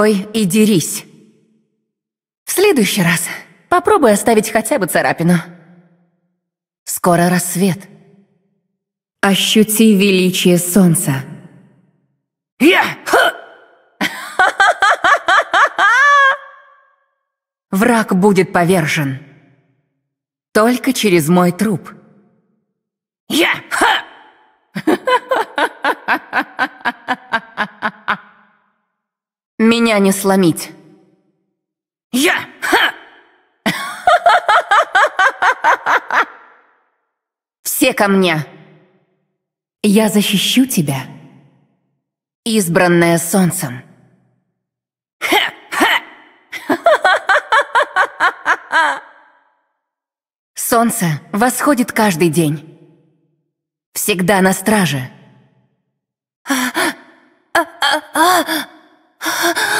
стой и дерись. В следующий раз попробуй оставить хотя бы царапину. Скоро рассвет. Ощути величие солнца. Я! Враг будет повержен. Только через мой труп. Я! меня не сломить. Я! Все ко мне. Я защищу тебя, избранная солнцем. Солнце восходит каждый день. Всегда на страже. А-а-а!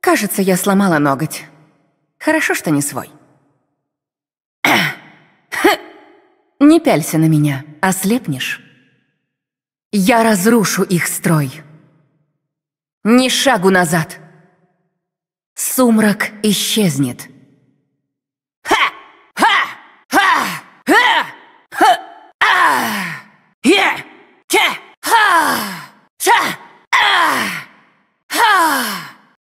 Кажется, я сломала ноготь. Хорошо, что не свой. Не пялься на меня, ослепнешь. А я разрушу их строй. Ни шагу назад. Сумрак исчезнет.